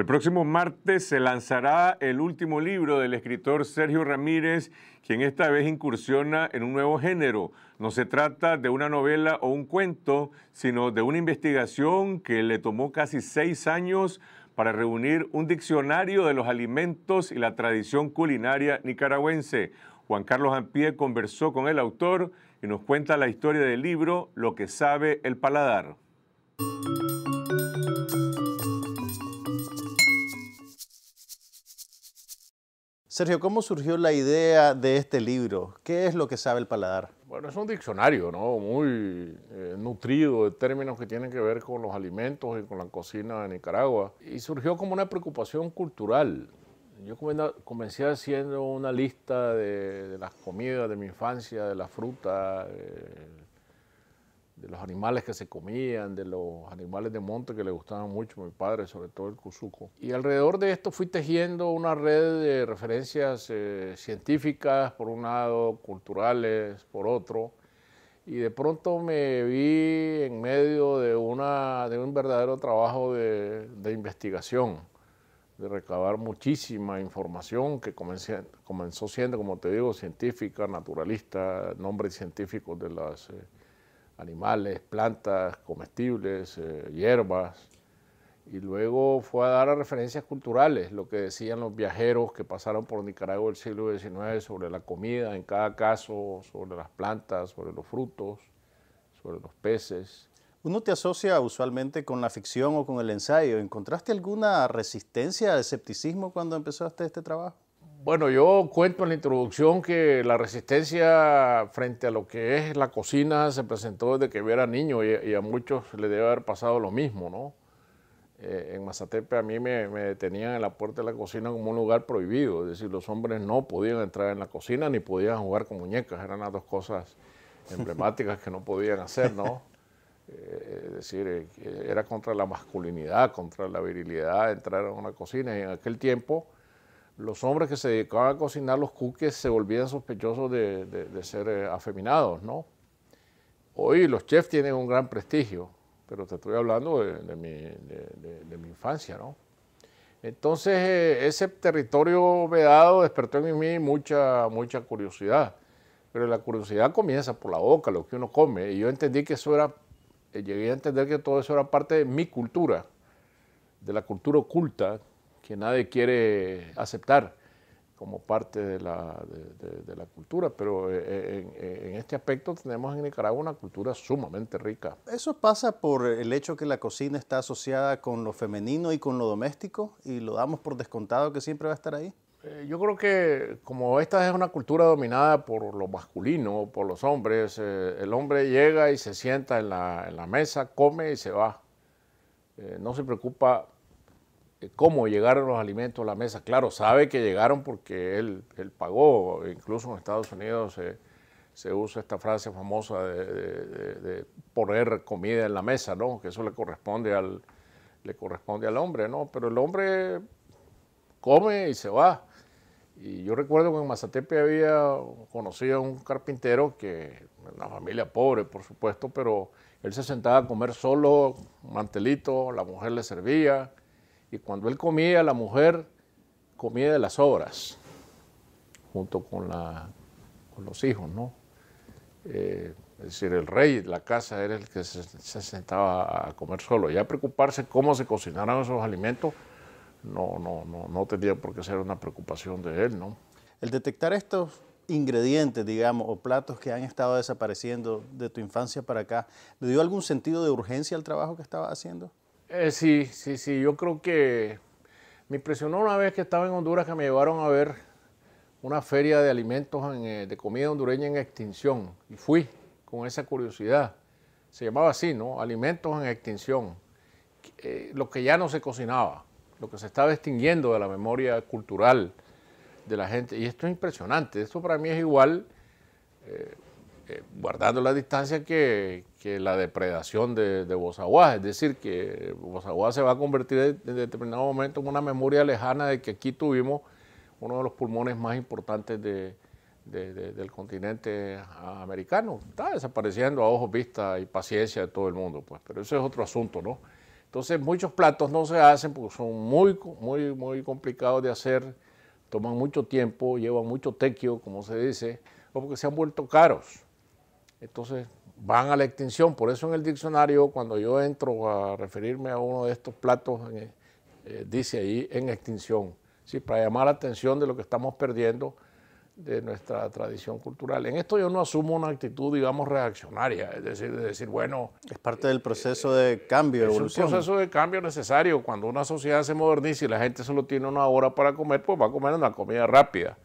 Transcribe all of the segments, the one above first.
El próximo martes se lanzará el último libro del escritor Sergio Ramírez, quien esta vez incursiona en un nuevo género. No se trata de una novela o un cuento, sino de una investigación que le tomó casi seis años para reunir un diccionario de los alimentos y la tradición culinaria nicaragüense. Juan Carlos Ampie conversó con el autor y nos cuenta la historia del libro Lo que sabe el paladar. Sergio, ¿cómo surgió la idea de este libro? ¿Qué es lo que sabe el paladar? Bueno, es un diccionario, ¿no? Muy eh, nutrido de términos que tienen que ver con los alimentos y con la cocina de Nicaragua. Y surgió como una preocupación cultural. Yo comencé haciendo una lista de, las comidas de mi infancia, de la fruta, eh, de los animales que se comían, de los animales de monte que le gustaban mucho a mi padre, sobre todo el cuzuco. Y alrededor de esto fui tejiendo una red de referencias eh, científicas, por un lado, culturales, por otro. Y de pronto me vi en medio de, una, de un verdadero trabajo de, investigación, de recabar muchísima información que comenzó siendo, como te digo, científica, naturalista, nombres científicos de las... Eh, animales, plantas, comestibles, eh, hierbas. Y luego fue a dar a referencias culturales, lo que decían los viajeros que pasaron por Nicaragua el siglo XIX sobre la comida, en cada caso, sobre las plantas, sobre los frutos, sobre los peces. Uno te asocia usualmente con la ficción o con el ensayo. ¿Encontraste alguna resistencia, escepticismo cuando empezaste este trabajo? Bueno, yo cuento en la introducción que la resistencia frente a lo que es la cocina se presentó desde que yo era niño y, a muchos le debe haber pasado lo mismo, ¿no? Eh, en Mazatepe a mí me, detenían en la puerta de la cocina como un lugar prohibido, es decir, los hombres no podían entrar en la cocina ni podían jugar con muñecas, eran las dos cosas emblemáticas que no podían hacer, ¿no? Eh, es decir, eh, era contra la masculinidad, contra la virilidad entrar en una cocina y en aquel tiempo los hombres que se dedicaban a cocinar los cookies se volvían sospechosos de, ser eh, afeminados, ¿no? Hoy los chefs tienen un gran prestigio, pero te estoy hablando de, mi, infancia, ¿no? Entonces, eh, ese territorio vedado despertó en mí mucha, mucha curiosidad. Pero la curiosidad comienza por la boca, lo que uno come. Y yo entendí que eso era, eh, llegué a entender que todo eso era parte de mi cultura, de la cultura oculta que nadie quiere aceptar como parte de la, cultura, pero eh, eh, eh, en, este aspecto tenemos en Nicaragua una cultura sumamente rica. ¿Eso pasa por el hecho que la cocina está asociada con lo femenino y con lo doméstico y lo damos por descontado que siempre va a estar ahí? yo creo que como esta es una cultura dominada por lo masculino, por los hombres, el hombre llega y se sienta en la, mesa, come y se va. no se preocupa cómo llegaron los alimentos a la mesa. Claro, sabe que llegaron porque él, pagó, incluso en Estados Unidos eh, se, usa esta frase famosa de, poner comida en la mesa, ¿no? que eso le corresponde, al, le corresponde al hombre, ¿no? pero el hombre come y se va. Y yo recuerdo que en Mazatepe había conocido a un carpintero que, una familia pobre, por supuesto, pero él se sentaba a comer solo, un mantelito, la mujer le servía, y cuando él comía, la mujer comía de las obras, junto con, los hijos, ¿no? Eh, es decir, el rey, la casa era el que se, sentaba a comer solo. Ya preocuparse cómo se cocinaran esos alimentos no, no, no, no tenía por qué ser una preocupación de él, ¿no? El detectar estos ingredientes, digamos, o platos que han estado desapareciendo de tu infancia para acá, ¿le dio algún sentido de urgencia al trabajo que estaba haciendo? Eh, sí, sí, sí. Yo creo que me impresionó una vez que estaba en Honduras que me llevaron a ver una feria de alimentos, eh, de comida hondureña en extinción. Y fui con esa curiosidad. Se llamaba así, ¿no? Alimentos en extinción. Eh, lo que ya no se cocinaba, lo que se estaba extinguiendo de la memoria cultural de la gente. Y esto es impresionante. Esto para mí es igual. Eh, guardando la distancia que, la depredación de, Bozaguá. Es decir, que Bozaguá se va a convertir en determinado momento en una memoria lejana de que aquí tuvimos uno de los pulmones más importantes del continente americano. Está desapareciendo a ojos vista y paciencia de todo el mundo, pues, pero eso es otro asunto, ¿no? Entonces muchos platos no se hacen porque son muy, muy, muy complicados de hacer, toman mucho tiempo, llevan mucho tequio, como se dice, o porque se han vuelto caros entonces van a la extinción. Por eso en el diccionario, cuando yo entro a referirme a uno de estos platos, eh, dice ahí en extinción, para llamar la atención de lo que estamos perdiendo de nuestra tradición cultural. En esto yo no asumo una actitud, digamos, reaccionaria, es decir, decir, bueno... Es parte del proceso de cambio, evolución. Es un proceso de cambio necesario. Cuando una sociedad se moderniza y la gente solo tiene una hora para comer, pues va a comer una comida rápida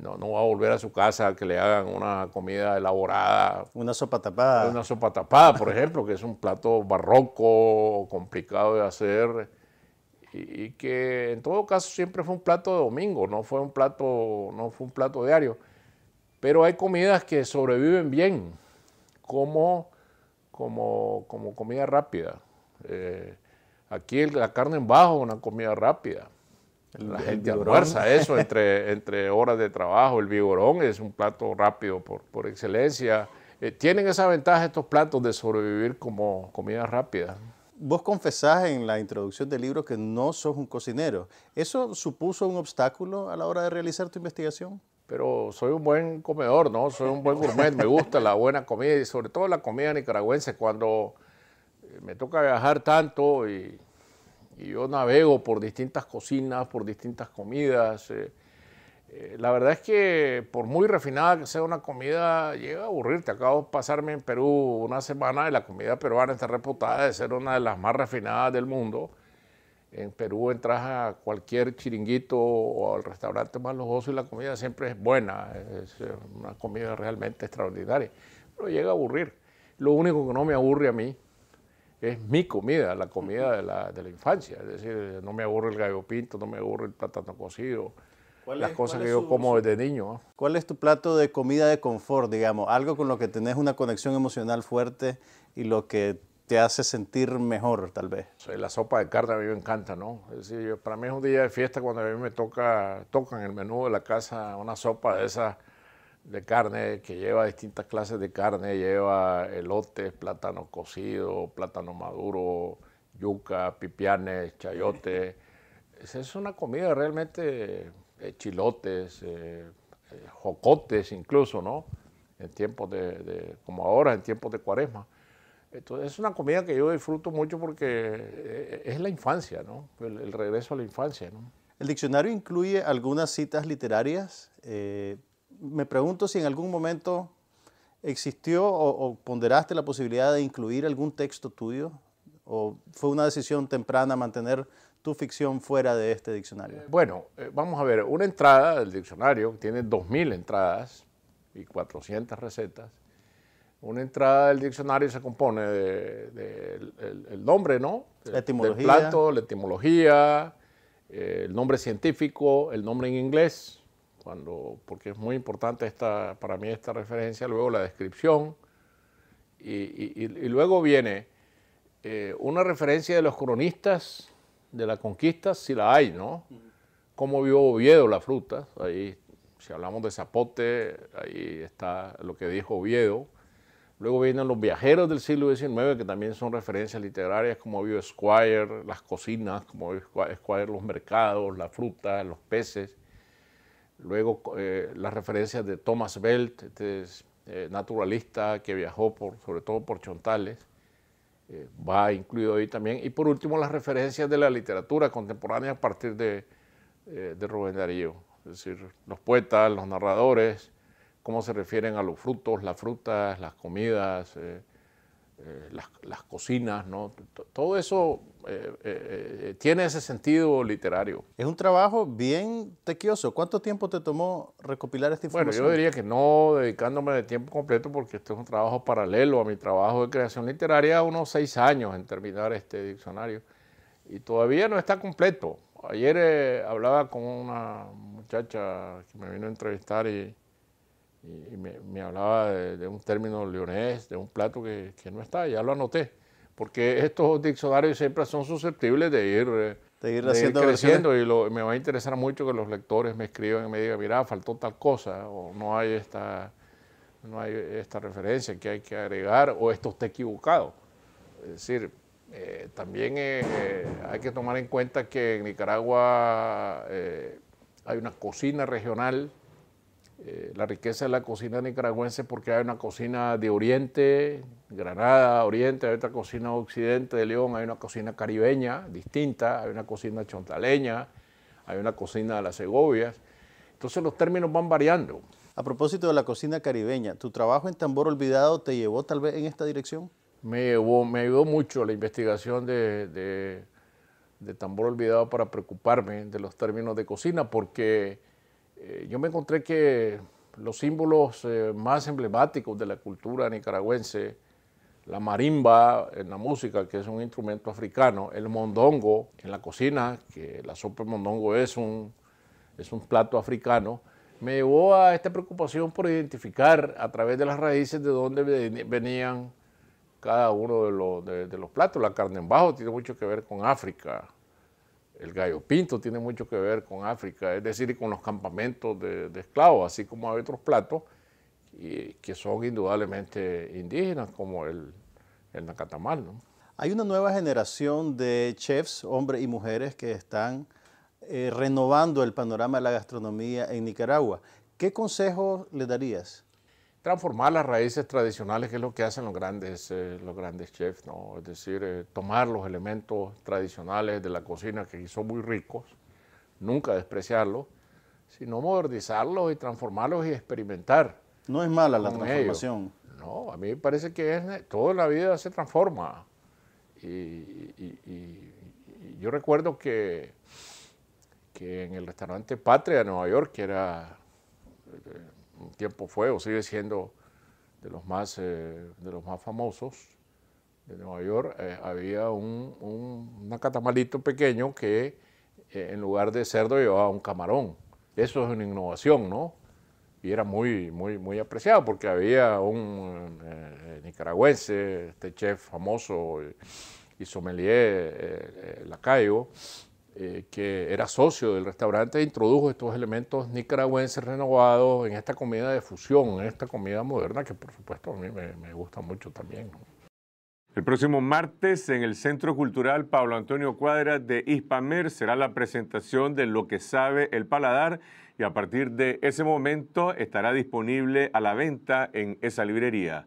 no, no, va a volver a su casa a que le hagan una comida elaborada. Una sopa tapada. Una sopa tapada, por ejemplo, que es un plato barroco, complicado de hacer, y, que en todo caso siempre fue un plato de domingo, no fue un plato, no fue un plato diario. Pero hay comidas que sobreviven bien, como, comida rápida. Eh, aquí la carne en bajo es una comida rápida. La gente el almuerza eso entre, entre horas de trabajo. El vigorón es un plato rápido por, por excelencia. Eh, tienen esa ventaja estos platos de sobrevivir como comida rápida. Vos confesás en la introducción del libro que no sos un cocinero. ¿Eso supuso un obstáculo a la hora de realizar tu investigación? Pero soy un buen comedor, ¿no? Soy un buen gourmet, me gusta la buena comida y sobre todo la comida nicaragüense. Cuando me toca viajar tanto y y yo navego por distintas cocinas, por distintas comidas. Eh, eh, la verdad es que por muy refinada que sea una comida, llega a aburrirte. Acabo de pasarme en Perú una semana y la comida peruana está reputada de ser una de las más refinadas del mundo. En Perú entras a cualquier chiringuito o al restaurante más lujoso y la comida siempre es buena, es eh, una comida realmente extraordinaria, pero llega a aburrir. Lo único que no me aburre a mí es mi comida, la comida de la, infancia. Es decir, no me aburre el gallo pinto, no me aburre el plátano cocido, las cosas que yo como desde niño. ¿Cuál es tu plato de comida de confort, digamos? Algo con lo que tenés una conexión emocional fuerte y lo que te hace sentir mejor, tal vez. La sopa de carne a mí me encanta, ¿no? Es para mí es un día de fiesta cuando a mí me toca, tocan el menú de la casa una sopa de esas de carne que lleva distintas clases de carne, lleva elotes, plátano cocido, plátano maduro, yuca, pipianes, chayote. Esa Es una comida realmente eh, chilotes, eh, eh, jocotes incluso, ¿no? En tiempos de, como ahora, en tiempos de cuaresma. Entonces es una comida que yo disfruto mucho porque es la infancia, ¿no? El, el regreso a la infancia, ¿no? ¿El diccionario incluye algunas citas literarias? me pregunto si en algún momento existió o, ponderaste la posibilidad de incluir algún texto tuyo o fue una decisión temprana mantener tu ficción fuera de este diccionario. Eh, bueno, eh, vamos a ver, una entrada del diccionario tiene 2.000 entradas y 400 recetas. Una entrada del diccionario se compone del el, nombre, ¿no? etimología. plato, la etimología, eh, el nombre científico, el nombre en inglés, cuando, porque es muy importante esta, para mí esta referencia, luego la descripción, y, luego viene eh, una referencia de los cronistas de la conquista, si la hay, ¿no? Cómo vio Oviedo la fruta, ahí, si hablamos de zapote, ahí está lo que dijo Oviedo. Luego vienen los viajeros del siglo XIX, que también son referencias literarias, como vio Squire, las cocinas, como vio Squire, los mercados, la fruta, los peces. Luego eh, las referencias de Thomas Belt, este eh, naturalista que viajó por, sobre todo por Chontales, eh, va incluido ahí también. Y por último las referencias de la literatura contemporánea a partir de, de Rubén Darío, es decir, los poetas, los narradores, cómo se refieren a los frutos, las frutas, las comidas eh, las, cocinas, ¿no? todo eso eh, eh, tiene ese sentido literario. Es un trabajo bien tequioso. ¿Cuánto tiempo te tomó recopilar esta información? Bueno, yo diría que no dedicándome de tiempo completo porque esto es un trabajo paralelo a mi trabajo de creación literaria, unos seis años en terminar este diccionario. Y todavía no está completo. Ayer hablaba con una muchacha que me vino a entrevistar y y, me, hablaba de, un término leonés, de un plato que, no está, ya lo anoté, porque estos diccionarios siempre son susceptibles de ir, eh, de creciendo y me va a interesar mucho que los lectores me escriban y me digan, mira, faltó tal cosa, o no hay esta, no hay esta referencia que hay que agregar, o esto está equivocado. Es decir, eh, también eh, hay que tomar en cuenta que en Nicaragua hay una cocina regional eh, la riqueza de la cocina nicaragüense porque hay una cocina de Oriente, Granada, Oriente, hay otra cocina Occidente de León, hay una cocina caribeña distinta, hay una cocina chontaleña, hay una cocina de las Segovias. Entonces los términos van variando. A propósito de la cocina caribeña, ¿tu trabajo en Tambor Olvidado te llevó tal vez en esta dirección? Me llevó, me ayudó mucho la investigación de, de Tambor Olvidado para preocuparme de los términos de cocina porque eh, yo me encontré que los símbolos eh, más emblemáticos de la cultura nicaragüense, la marimba en la música, que es un instrumento africano, el mondongo en la cocina, que la sopa de mondongo es un, es un plato africano, me llevó a esta preocupación por identificar a través de las raíces de dónde venían cada uno de los platos. La carne en bajo tiene mucho que ver con África, el gallo pinto tiene mucho que ver con África, es decir, con los campamentos de, esclavos, así como hay otros platos que son indudablemente indígenas, como el, el nacatamal. ¿no? Hay una nueva generación de chefs, hombres y mujeres, que están eh, renovando el panorama de la gastronomía en Nicaragua. ¿Qué consejo le darías? transformar las raíces tradicionales, que es lo que hacen los grandes, eh, los grandes chefs, ¿no? es decir, eh, tomar los elementos tradicionales de la cocina que son muy ricos, nunca despreciarlos, sino modernizarlos y transformarlos y experimentar. No es mala la transformación. No, a mí me parece que es, toda la vida se transforma. Y, yo recuerdo que, que en el restaurante Patria de Nueva York, que era... Eh, tiempo fue o sigue siendo de los más, eh, de los más famosos de Nueva York, eh, había un, un una catamalito pequeño que eh, en lugar de cerdo llevaba un camarón. Eso es una innovación, ¿no? Y era muy, muy, muy apreciado porque había un nicaragüense, este chef famoso y, y sommelier Lacayo, eh, que era socio del restaurante, introdujo estos elementos nicaragüenses renovados en esta comida de fusión, en esta comida moderna, que por supuesto a mí me, gusta mucho también. El próximo martes en el Centro Cultural Pablo Antonio Cuadra de Ispamer será la presentación de Lo que sabe el paladar y a partir de ese momento estará disponible a la venta en esa librería.